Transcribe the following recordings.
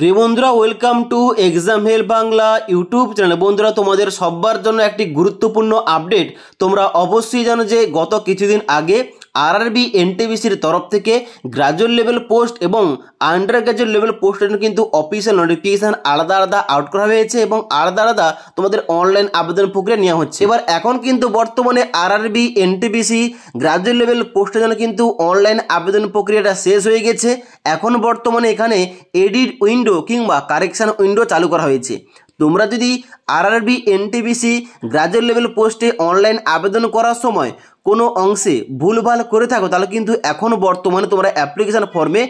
প্রিয় বন্ধুরা welcome to exam help Bangla YouTube channel বন্ধুরা তোমাদের সবার জন্য একটি গুরুত্বপূর্ণ আপডেট তোমরা অবশ্যই জানো যে গত কিছুদিন আগে আরআরবি টিভিসির তরফ থেকে গ্রাজুয়েট লেভেল পোস্ট এবং আন্ডার গ্রাজুয়েট লেভেল পোস্টের জন্য কিন্তু অফিসিয়াল নোটিফিকেশান আলাদা আলাদা আউট করা হয়েছে এবং আলাদা আলাদা তোমাদের অনলাইন আবেদন প্রক্রিয়া নেওয়া হচ্ছে এবার এখন কিন্তু বর্তমানে আরআরবি এনটিভিসি গ্রাজুয়েট লেভেল পোস্টের জন্য কিন্তু অনলাইন আবেদন প্রক্রিয়াটা শেষ হয়ে গেছে এখন বর্তমানে এখানে এডিট উইন্ডো কিংবা কারেকশান উইন্ডো চালু করা হয়েছে তোমরা যদি আরআরবি এনটিবিসি গ্রাজুয়েট লেভেল পোস্টে অনলাইন আবেদন করার সময় কোনো অংশে ভুলভাল করে থাকো তাহলে কিন্তু এখন বর্তমানে তোমরা অ্যাপ্লিকেশান ফর্মে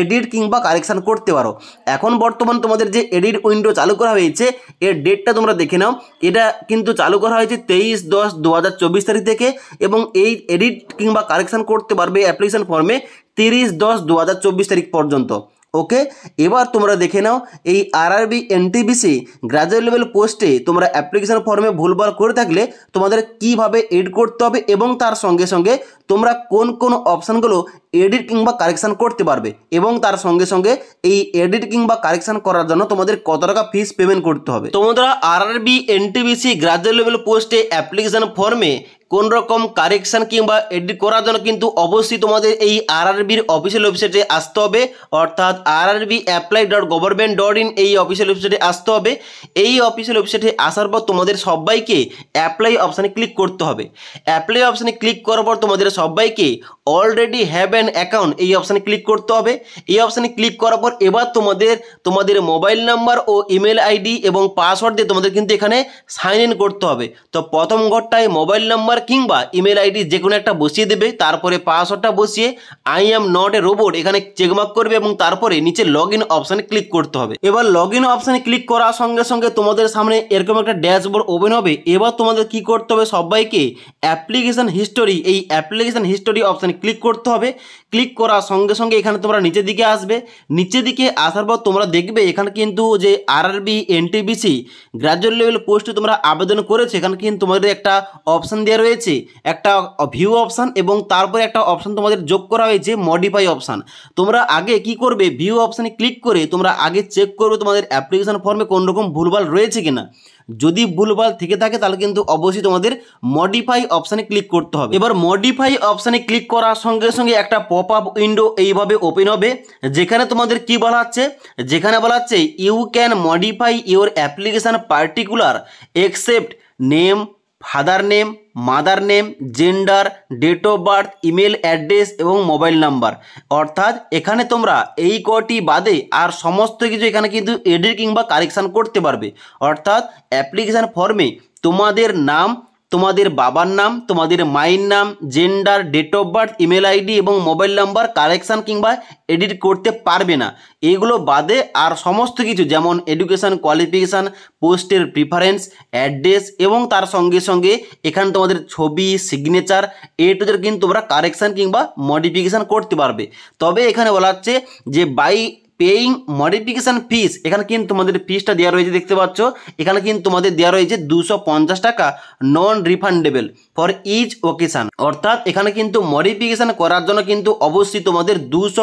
এডিট কিংবা কারেকশান করতে পারো এখন বর্তমান তোমাদের যে এডিট উইন্ডো চালু করা হয়েছে এর ডেটটা তোমরা দেখে নাও এটা কিন্তু চালু করা হয়েছে তেইশ দশ দু তারিখ থেকে এবং এই এডিট কিংবা কারেকশান করতে পারবে অ্যাপ্লিকেশান ফর্মে তিরিশ দশ দু তারিখ পর্যন্ত ওকে এবার তোমরা দেখে নাও এই আরআরবি এনটিবিসি গ্রাজুয়েট লেভেল পোস্টে তোমরা অ্যাপ্লিকেশন ফর্মে ভুলভাল করে থাকলে তোমাদের কিভাবে এড করতে হবে এবং তার সঙ্গে সঙ্গে তোমরা কোন কোন অপশানগুলো এডিট কিংবা কারেকশান করতে পারবে এবং তার সঙ্গে সঙ্গে এই এডিট কিংবা কারেকশান করার জন্য তোমাদের কত টাকা ফিস পেমেন্ট করতে হবে তোমরা RRB NTPC graduate level পোস্টে অ্যাপ্লিকেশান ফর্মে কোন রকম কারেকশান কিংবা এডিট করার জন্য কিন্তু অবশ্যই তোমাদের এই আর বির অফিসিয়াল ওয়েবসাইটে আসতে হবে অর্থাৎ RRB apply dot government dot in এই অফিসিয়াল ওয়েবসাইটে আসতে হবে এই অফিসিয়াল ওয়েবসাইটে আসার পর তোমাদের সবাইকে অ্যাপ্লাই অপশানে ক্লিক করতে হবে অ্যাপ্লাই অপশানে ক্লিক করার পর তোমাদের সবাইকে অলরেডি হ্যাভ অনলাইন অ্যাকাউন্ট এই অপশানে ক্লিক করতে হবে এই অপশানে ক্লিক করার পর এবার তোমাদের তোমাদের মোবাইল নাম্বার ও ইমেল আইডি এবং পাসওয়ার্ড দিয়ে তোমাদের কিন্তু এখানে সাইন ইন করতে হবে তো প্রথম ঘরটায় মোবাইল নাম্বার কিংবা ইমেল আইডি যে কোনো একটা বসিয়ে দেবে তারপরে পাসওয়ার্ডটা বসিয়ে I am not a robot এখানে চেকমার্ক করবে এবং তারপরে নিচে লগ ইন অপশানে ক্লিক করতে হবে এবার লগ ইন অপশানে ক্লিক করার সঙ্গে সঙ্গে তোমাদের সামনে এরকম একটা ড্যাশবোর্ড ওপেন হবে এবার তোমাদের কি করতে হবে সবাইকে অ্যাপ্লিকেশান হিস্টোরি এই অ্যাপ্লিকেশান হিস্টোরি অপশানে ক্লিক করতে হবে ক্লিক করা সঙ্গে সঙ্গে এখানে তোমরা নিচের দিকে আসবে নিচের দিকে আসার পর তোমরা দেখবে এখানে কিন্তু যে আরআরবি এনটিবিসি গ্রাজুয়েট লেভেল পোস্টে তোমরা আবেদন করেছে এখানে কিন্তু তোমাদের একটা অপশান দেওয়া রয়েছে একটা ভিউ অপশান এবং তারপরে একটা অপশান তোমাদের যোগ করা হয়েছে মডিফাই অপশান তোমরা আগে কি করবে ভিউ অপশানে ক্লিক করে তোমরা আগে চেক করবে তোমাদের অ্যাপ্লিকেশান ফর্মে কোনোরকম ভুলভাল রয়েছে কিনা যদি ভুলভাল থেকে থাকে তাহলে কিন্তু অবশ্যই তোমাদের মডিফাই অপশানে ক্লিক করতে হবে এবার মডিফাই অপশানে ক্লিক করার সঙ্গে সঙ্গে একটা পপ আপ উইন্ডো এইভাবে ওপেন হবে যেখানে তোমাদের কি বলা হচ্ছে যেখানে বলা হচ্ছে you can modify your application particular except name father name mother name gender date of birth email address এবং মোবাইল নাম্বার অর্থাৎ এখানে তোমরা এই কটি বাদে আর সমস্ত কিছু এখানে কিন্তু এডিট কিংবা কারেকশান করতে পারবে অর্থাৎ অ্যাপ্লিকেশান ফর্মে তোমাদের নাম তোমাদের বাবার নাম তোমাদের মায়ের নাম gender date of birth email ID এবং মোবাইল নাম্বার কালেকশান কিংবা এডিট করতে পারবে না এগুলো বাদে আর সমস্ত কিছু যেমন এডুকেশান কোয়ালিফিকেশান পোস্টের প্রিফারেন্স অ্যাড্রেস এবং তার সঙ্গে সঙ্গে এখানে তোমাদের ছবি সিগনেচার এটুদের কিন্তু তোমরা কারেকশান কিংবা মডিফিকেশান করতে পারবে তবে এখানে বলা হচ্ছে যে বাই পেইং মডিফিকেশান ফিস এখানে কিন্তু তোমাদের ফিসটা দেওয়া রয়েছে দেখতে পাচ্ছ এখানে কিন্তু তোমাদের দেওয়া রয়েছে দুশো টাকা non refundable for is occasion অর্থাৎ এখানে কিন্তু মডিফিকেশান করার জন্য কিন্তু অবশ্যই তোমাদের দুশো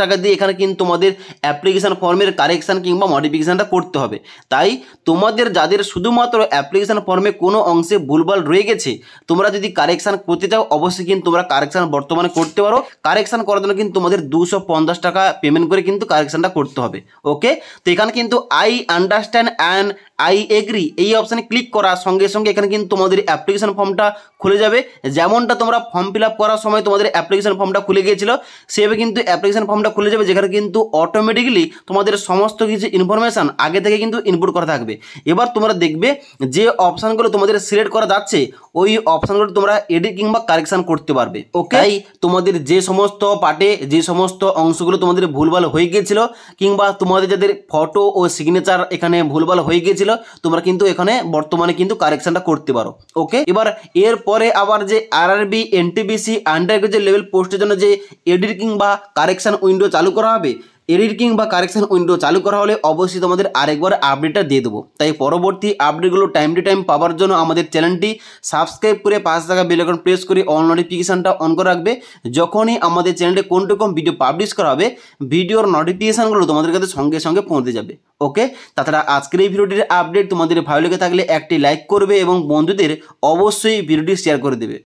টাকা দিয়ে এখানে কিন্তু তোমাদের অ্যাপ্লিকেশান ফর্মের কারেকশান কিংবা মডিফিকেশানটা করতে হবে তাই তোমাদের যাদের শুধুমাত্র অ্যাপ্লিকেশান ফর্মে কোনো অংশে ভুলভাল রয়ে গেছে তোমরা যদি কারেকশান করতে চাও অবশ্যই কিন্তু তোমরা কারেকশান বর্তমানে করতে পারো কারেকশান করার জন্য কিন্তু তোমাদের দুশো টাকা পেমেন্ট করে কিন্তু কারেকশান ট্রানজাকশানটা করতে হবে ওকে তো এখানে কিন্তু I understand and I agree এই অপশানে ক্লিক করার সঙ্গে সঙ্গে এখানে কিন্তু তোমাদের অ্যাপ্লিকেশন ফর্মটা খুলে যাবে যেমনটা তোমরা ফর্ম ফিল করার সময় তোমাদের অ্যাপ্লিকেশন ফর্মটা খুলে গিয়েছিল সেভাবে কিন্তু অ্যাপ্লিকেশন ফর্মটা খুলে যাবে যেখানে কিন্তু অটোমেটিক্যালি তোমাদের সমস্ত কিছু ইনফরমেশান আগে থেকে কিন্তু ইনপুট করা থাকবে এবার তোমরা দেখবে যে অপশানগুলো তোমাদের সিলেক্ট করা যাচ্ছে ওই অপশানগুলো তোমরা এডিট কিংবা কারেকশান করতে পারবে ওকে তোমাদের যে সমস্ত পার্টে যে সমস্ত অংশগুলো তোমাদের ভুলভাল হয়ে গিয়েছিল গিয়েছিল কিংবা তোমাদের যাদের ফটো ও সিগনেচার এখানে ভুলভাল হয়ে গিয়েছিল তোমরা কিন্তু এখানে বর্তমানে কিন্তু কারেকশনটা করতে পারো ওকে এবার এরপরে আবার যে আর RRB NTPC under undergraduate level পোস্টের জন্য যে এডিট কিংবা কারেকশন উইন্ডো চালু করা হবে এডিটিং বা কারেকশান উইন্ডো চালু করা হলে অবশ্যই তোমাদের আরেকবার আপডেটটা দিয়ে দেবো তাই পরবর্তী আপডেটগুলো টাইম টু টাইম পাওয়ার জন্য আমাদের চ্যানেলটি সাবস্ক্রাইব করে টাকা থাকা বেলাকন প্রেস করে অন নোটিফিকেশানটা অন করে রাখবে যখনই আমাদের চ্যানেলে কোন রকম ভিডিও পাবলিশ করা হবে ভিডিওর নোটিফিকেশানগুলো তোমাদের কাছে সঙ্গে সঙ্গে পৌঁছে যাবে ওকে তাছাড়া আজকের এই ভিডিওটির আপডেট তোমাদের ভালো লেগে থাকলে একটি লাইক করবে এবং বন্ধুদের অবশ্যই ভিডিওটি শেয়ার করে দেবে